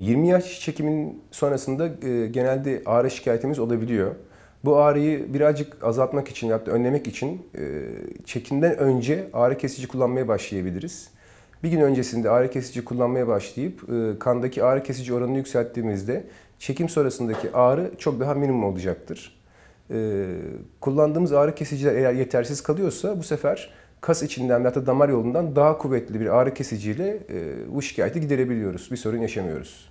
20 yaş çekimin sonrasında e, genelde ağrı şikayetimiz olabiliyor. Bu ağrıyı birazcık azaltmak için hatta önlemek için e, çekimden önce ağrı kesici kullanmaya başlayabiliriz. Bir gün öncesinde ağrı kesici kullanmaya başlayıp e, kandaki ağrı kesici oranını yükselttiğimizde çekim sonrasındaki ağrı çok daha minimum olacaktır. Kullandığımız ağrı kesiciler eğer yetersiz kalıyorsa bu sefer kas içinden ve hatta damar yolundan daha kuvvetli bir ağrı kesiciyle bu şikayeti giderebiliyoruz. Bir sorun yaşamıyoruz.